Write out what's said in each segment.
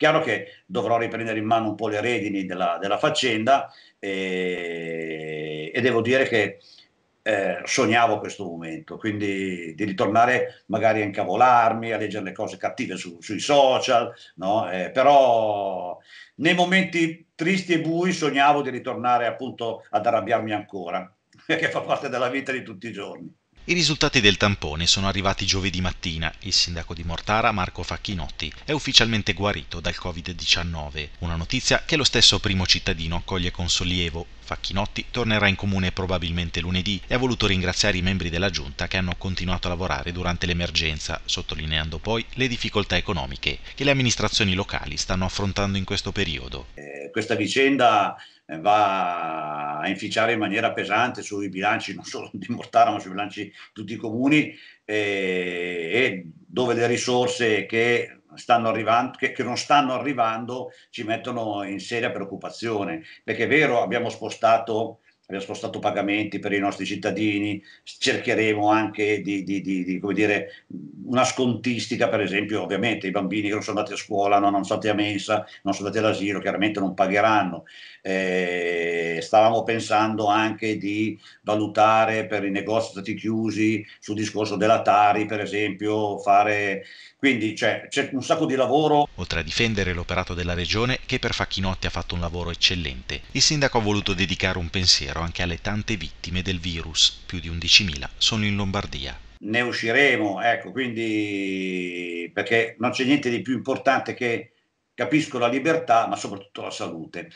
Chiaro che dovrò riprendere in mano un po' le redini della, della faccenda e, eh, e, devo dire che eh, sognavo questo momento, quindi di ritornare magari a incavolarmi, a leggere le cose cattive su, sui social, no? eh, però nei momenti tristi e bui sognavo di ritornare appunto ad arrabbiarmi ancora, che fa parte della vita di tutti i giorni. I risultati del tampone sono arrivati giovedì mattina. Il sindaco di Mortara, Marco Facchinotti, è ufficialmente guarito dal Covid-19, una notizia che lo stesso primo cittadino accoglie con sollievo, Facchinotti tornerà in comune probabilmente lunedì e ha voluto ringraziare i membri della giunta che hanno continuato a lavorare durante l'emergenza, sottolineando poi le difficoltà economiche che le amministrazioni locali stanno affrontando in questo periodo. Eh, questa vicenda eh, va a inficiare in maniera pesante sui bilanci non solo di Mortara ma sui bilanci di tutti i comuni eh, e dove le risorse che stanno arrivando, che, che non stanno arrivando ci mettono in seria preoccupazione, perché è vero abbiamo spostato abbiamo spostato pagamenti per i nostri cittadini, cercheremo anche di, di, di, di dire, una scontistica, per esempio, ovviamente i bambini che non sono andati a scuola, non sono andati a mensa, non sono andati all'asilo, chiaramente non pagheranno. Eh, stavamo pensando anche di valutare per i negozi stati chiusi sul discorso della Tari, per esempio, fare... Quindi cioè, c'è un sacco di lavoro. Oltre a difendere l'operato della Regione, che per Facchinotti ha fatto un lavoro eccellente, il sindaco ha voluto dedicare un pensiero pensiero anche alle tante vittime del virus, più di 11.000 sono in Lombardia. Ne usciremo, ecco, quindi perché non c'è niente di più importante che capisco la libertà, ma soprattutto la salute.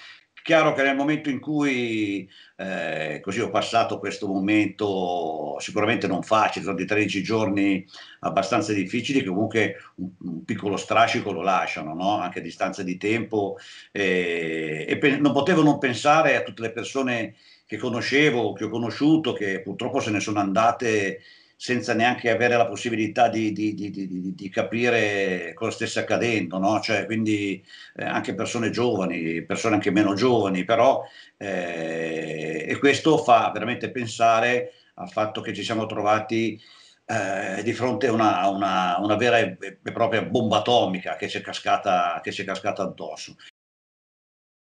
Chiaro che nel momento in cui eh, così ho passato questo momento sicuramente non facile, sono di 13 giorni abbastanza difficili che comunque un, un piccolo strascico lo lasciano, no? anche a distanza di tempo eh, e pe- non potevo non pensare a tutte le persone che conoscevo, che ho conosciuto, che purtroppo se ne sono andate senza neanche avere la possibilità di, di, di, di capire cosa stesse accadendo, no? cioè, quindi eh, anche persone giovani, persone anche meno giovani, però eh, e questo fa veramente pensare al fatto che ci siamo trovati eh, di fronte a una, una, una, vera e propria bomba atomica che ci è cascata, che ci è cascata addosso.